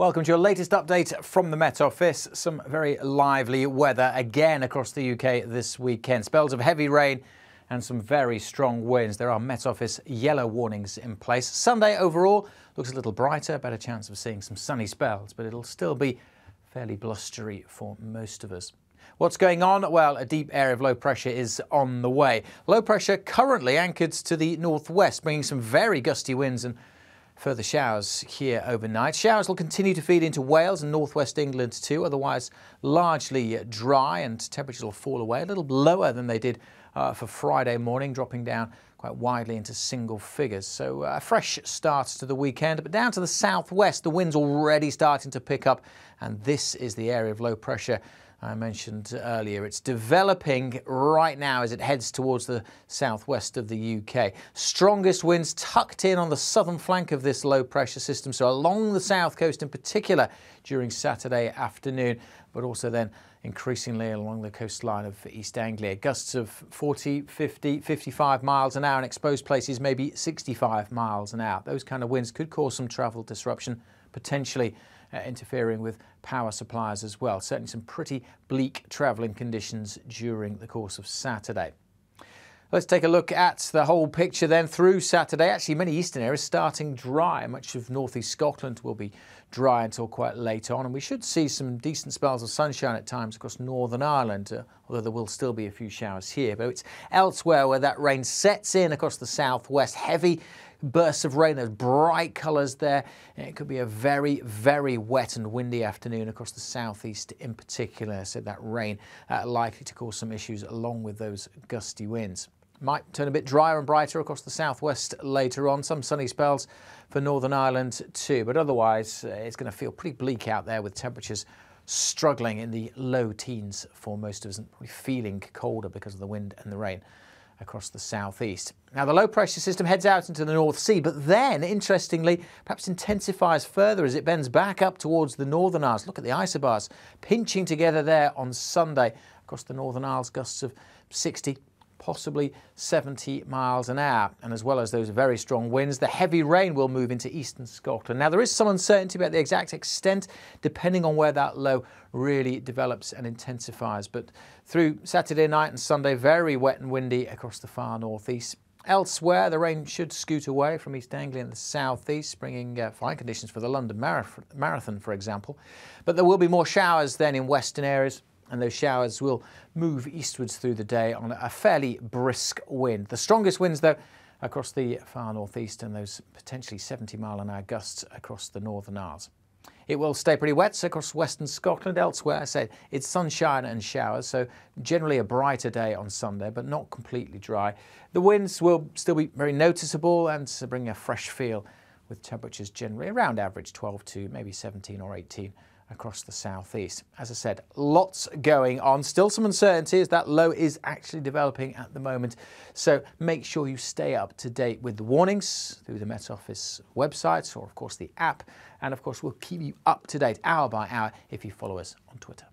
Welcome to your latest update from the Met Office. Some very lively weather again across the UK this weekend. Spells of heavy rain and some very strong winds. There are Met Office yellow warnings in place. Sunday overall looks a little brighter, better chance of seeing some sunny spells, but it'll still be fairly blustery for most of us. What's going on? Well, a deep area of low pressure is on the way. Low pressure currently anchored to the northwest, bringing some very gusty winds and further showers here overnight. Showers will continue to feed into Wales and northwest England too, otherwise largely dry and temperatures will fall away a little lower than they did uh, for Friday morning, dropping down quite widely into single figures. So uh, a fresh start to the weekend, but down to the southwest, the wind's already starting to pick up, and this is the area of low pressure. I mentioned earlier. It's developing right now as it heads towards the southwest of the UK. Strongest winds tucked in on the southern flank of this low pressure system, so along the south coast in particular during Saturday afternoon, but also then increasingly along the coastline of East Anglia. Gusts of 40, 50, 55 miles an hour in exposed places, maybe 65 miles an hour. Those kind of winds could cause some travel disruption, potentially uh, interfering with power supplies as well. Certainly some pretty bleak travelling conditions during the course of Saturday. Let's take a look at the whole picture then through Saturday. Actually, many eastern areas starting dry. Much of northeast Scotland will be dry until quite late on, and we should see some decent spells of sunshine at times across Northern Ireland, uh, although there will still be a few showers here. But it's elsewhere where that rain sets in across the southwest. Heavy bursts of rain, those bright colours there. It could be a very, very wet and windy afternoon across the southeast in particular. So that rain uh, likely to cause some issues along with those gusty winds might turn a bit drier and brighter across the southwest later on. Some sunny spells for Northern Ireland too, but otherwise uh, it's going to feel pretty bleak out there with temperatures struggling in the low teens for most of us and probably feeling colder because of the wind and the rain across the southeast. Now, the low pressure system heads out into the North Sea, but then, interestingly, perhaps intensifies further as it bends back up towards the Northern Isles. Look at the isobars pinching together there on Sunday across the Northern Isles, gusts of 60 possibly 70 miles an hour. And as well as those very strong winds, the heavy rain will move into eastern Scotland. Now, there is some uncertainty about the exact extent, depending on where that low really develops and intensifies. But through Saturday night and Sunday, very wet and windy across the far northeast. Elsewhere, the rain should scoot away from East Anglia and the southeast, bringing uh, fine conditions for the London Marathon, for example. But there will be more showers then in western areas and those showers will move eastwards through the day on a fairly brisk wind. The strongest winds, though, across the far northeast and those potentially 70 mile an hour gusts across the northern Isles. It will stay pretty wet so across western Scotland. Elsewhere, I said it's sunshine and showers, so generally a brighter day on Sunday, but not completely dry. The winds will still be very noticeable and bring a fresh feel with temperatures generally around average 12 to maybe 17 or 18 across the southeast. As I said, lots going on. Still some uncertainty as that low is actually developing at the moment. So make sure you stay up to date with the warnings through the Met Office website or, of course, the app. And, of course, we'll keep you up to date hour by hour if you follow us on Twitter.